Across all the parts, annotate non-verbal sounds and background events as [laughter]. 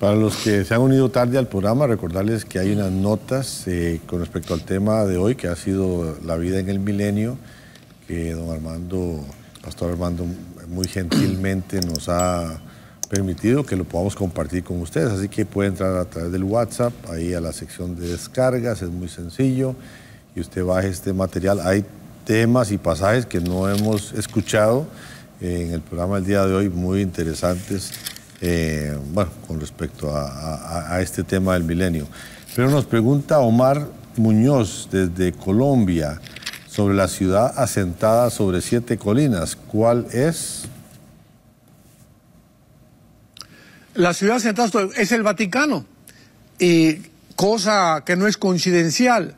Para los que se han unido tarde al programa, recordarles que hay unas notas eh, con respecto al tema de hoy, que ha sido la vida en el milenio, que don Armando, Pastor Armando, muy gentilmente nos ha permitido que lo podamos compartir con ustedes. Así que puede entrar a través del WhatsApp, ahí a la sección de descargas, es muy sencillo, y usted baje este material. Hay temas y pasajes que no hemos escuchado eh, en el programa del día de hoy, muy interesantes eh, bueno, con respecto a, este tema del milenio. Pero nos pregunta Omar Muñoz desde Colombia sobre la ciudad asentada sobre siete colinas. ¿Cuál es? La ciudad asentada es el Vaticano, y cosa que no es coincidencial.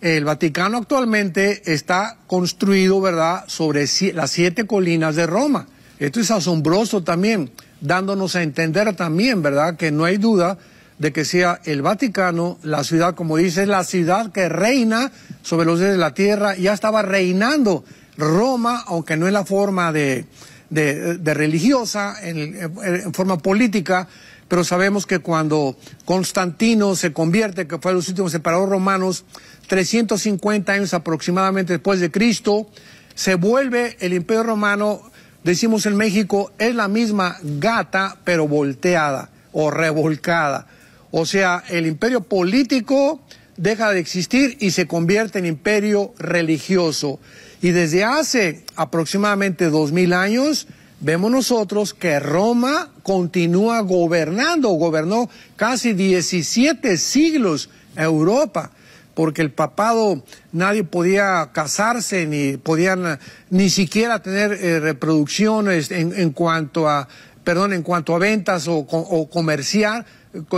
El Vaticano actualmente está construido, ¿verdad?, sobre las siete colinas de Roma. Esto es asombroso también dándonos a entender también, ¿verdad?, que no hay duda de que sea el Vaticano la ciudad, como dice, la ciudad que reina sobre los de la tierra, ya estaba reinando Roma, aunque no en la forma de, de, religiosa, en, forma política, pero sabemos que cuando Constantino se convierte, que fue los últimos emperadores romanos, 350 años aproximadamente después de Cristo, se vuelve el imperio romano decimos en México, es la misma gata pero volteada o revolcada. O sea, el imperio político deja de existir y se convierte en imperio religioso. Y desde hace aproximadamente dos mil años vemos nosotros que Roma continúa gobernando, gobernó casi 17 siglos Europa porque el papado nadie podía casarse ni podían eh, ni siquiera tener eh, reproducciones este, en, cuanto a perdón en cuanto a ventas o, comerciar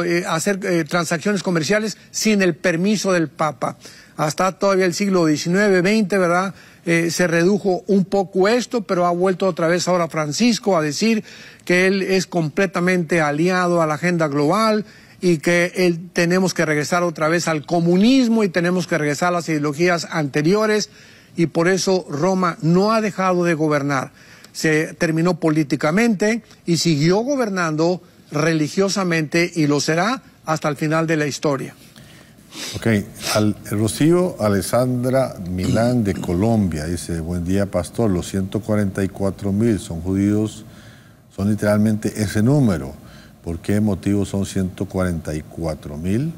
eh, hacer transacciones comerciales sin el permiso del papa hasta todavía el siglo XIX XX, verdad se redujo un poco esto pero ha vuelto otra vez ahora Francisco a decir que él es completamente aliado a la agenda global y que tenemos que regresar otra vez al comunismo y tenemos que regresar a las ideologías anteriores y por eso Roma no ha dejado de gobernar. Se terminó políticamente y siguió gobernando religiosamente y lo será hasta el final de la historia. Ok, Al, Rocío Alessandra Milán de Colombia dice, buen día pastor, los 144 mil son judíos, son literalmente ese número. ¿Por qué motivo son 144 mil?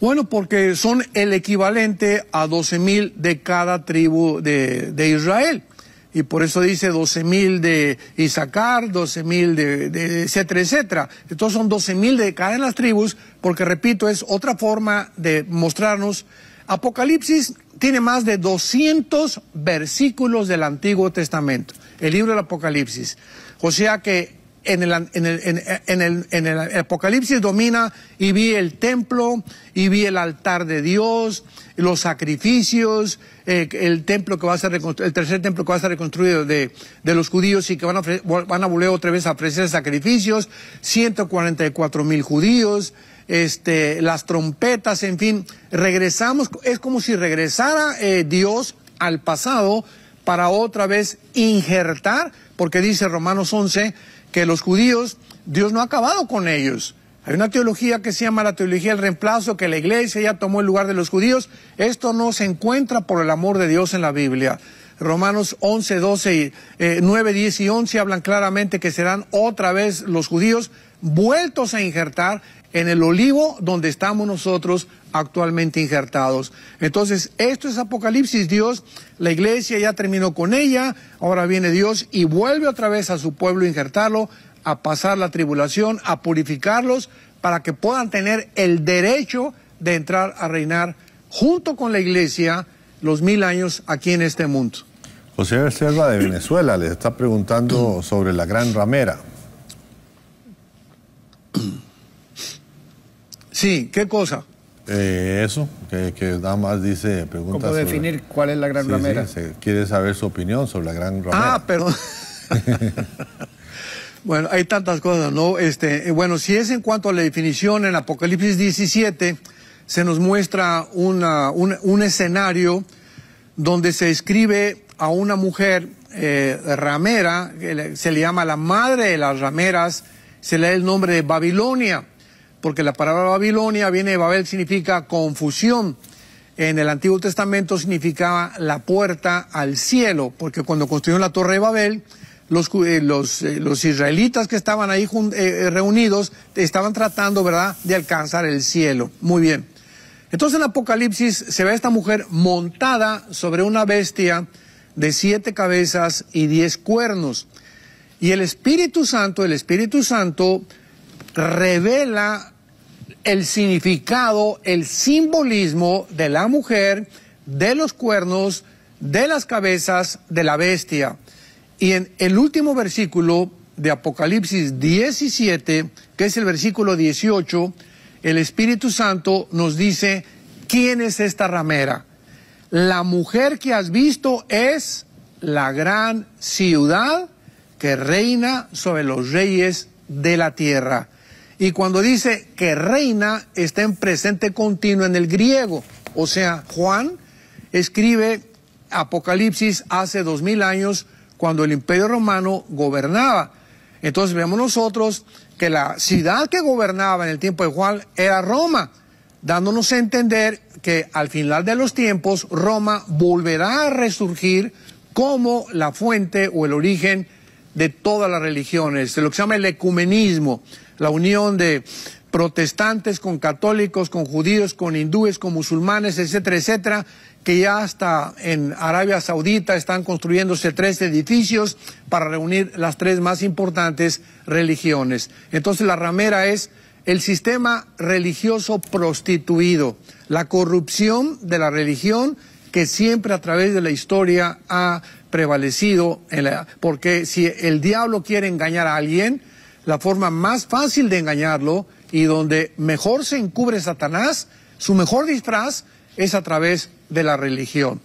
Bueno, porque son el equivalente a 12 mil de cada tribu de, Israel. Y por eso dice 12 mil de Isaacar, 12 mil de, etcétera, etcétera. Entonces son 12 mil de cada de las tribus, porque repito, es otra forma de mostrarnos. Apocalipsis tiene más de 200 versículos del Antiguo Testamento, el libro del Apocalipsis. O sea que en el, Apocalipsis domina y vi el templo y vi el altar de Dios, los sacrificios, eh, el templo que va a ser el tercer templo que va a ser reconstruido de, los judíos y que van a, volver otra vez a ofrecer sacrificios, 144 mil judíos, este, las trompetas, en fin, regresamos, es como si regresara eh, Dios al pasado para otra vez injertar, porque dice Romanos 11, que los judíos, Dios no ha acabado con ellos. Hay una teología que se llama la teología del reemplazo, que la iglesia ya tomó el lugar de los judíos. Esto no se encuentra por el amor de Dios en la Biblia. Romanos 11, 12, y, eh, 9, y 11 hablan claramente que serán otra vez los judíos vueltos a injertar en el olivo donde estamos nosotros actualmente injertados. Entonces, esto es Apocalipsis, Dios, la iglesia ya terminó con ella, ahora viene Dios y vuelve otra vez a su pueblo a injertarlo, a pasar la tribulación, a purificarlos para que puedan tener el derecho de entrar a reinar junto con la iglesia los mil años aquí en este mundo. José Serva de Venezuela les está preguntando sobre la gran ramera. Sí, ¿qué cosa? Eh, eso, que, nada más dice, pregunta. ¿Cómo definir cuál es la gran ramera? quiere saber su opinión sobre la gran ah, ramera. Ah, perdón. [laughs] bueno, hay tantas cosas, ¿no? Este, eh, bueno, si es en cuanto a la definición, en Apocalipsis 17 se nos muestra una, un, escenario donde se escribe a una mujer eh, ramera, se le llama la madre de las rameras, se le da el nombre de Babilonia porque la palabra Babilonia viene de Babel, significa confusión. En el Antiguo Testamento significaba la puerta al cielo, porque cuando construyeron la Torre de Babel, los, eh, eh, israelitas que estaban ahí eh, reunidos estaban tratando, ¿verdad?, de alcanzar el cielo. Muy bien. Entonces en Apocalipsis se ve a esta mujer montada sobre una bestia de siete cabezas y diez cuernos. Y el Espíritu Santo, el Espíritu Santo revela el significado, el simbolismo de la mujer, de los cuernos, de las cabezas de la bestia. Y en el último versículo de Apocalipsis 17, que es el versículo 18, el Espíritu Santo nos dice, ¿quién es esta ramera? La mujer que has visto es la gran ciudad que reina sobre los reyes de la tierra. Y cuando dice que reina está en presente continuo en el griego. O sea, Juan escribe Apocalipsis hace dos mil años cuando el imperio romano gobernaba. Entonces vemos nosotros que la ciudad que gobernaba en el tiempo de Juan era Roma, dándonos a entender que al final de los tiempos Roma volverá a resurgir como la fuente o el origen de todas las religiones, lo que se llama el ecumenismo, la unión de protestantes con católicos, con judíos, con hindúes, con musulmanes, etcétera, etcétera, que ya hasta en Arabia Saudita están construyéndose tres edificios para reunir las tres más importantes religiones. Entonces la ramera es el sistema religioso prostituido, la corrupción de la religión que siempre a través de la historia ha prevalecido, en la, porque si el diablo quiere engañar a alguien, la forma más fácil de engañarlo y donde mejor se encubre Satanás, su mejor disfraz es a través de la religión.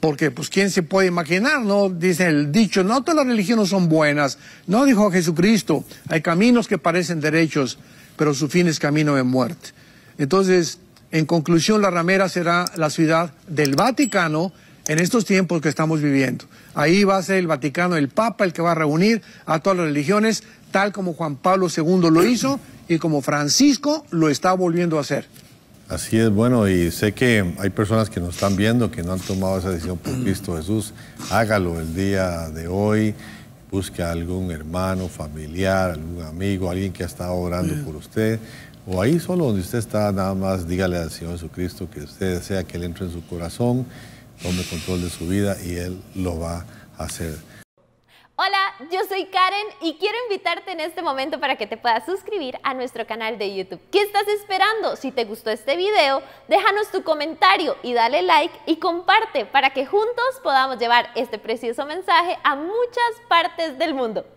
Porque, pues, ¿quién se puede imaginar? No dice el dicho, no todas las religiones son buenas. No dijo Jesucristo, hay caminos que parecen derechos, pero su fin es camino de muerte. Entonces, en conclusión, la ramera será la ciudad del Vaticano, en estos tiempos que estamos viviendo. Ahí va a ser el Vaticano, el Papa, el que va a reunir a todas las religiones, tal como Juan Pablo II lo hizo y como Francisco lo está volviendo a hacer. Así es, bueno, y sé que hay personas que nos están viendo que no han tomado esa decisión por Cristo Jesús. Hágalo el día de hoy. Busque a algún hermano, familiar, algún amigo, alguien que ha estado orando mm. por usted. O ahí solo donde usted está, nada más dígale al Señor Jesucristo que usted desea que Él entre en su corazón tome control de su vida y Él lo va a hacer. Hola, yo soy Karen y quiero invitarte en este momento para que te puedas suscribir a nuestro canal de YouTube. ¿Qué estás esperando? Si te gustó este video, déjanos tu comentario y dale like y comparte para que juntos podamos llevar este precioso mensaje a muchas partes del mundo.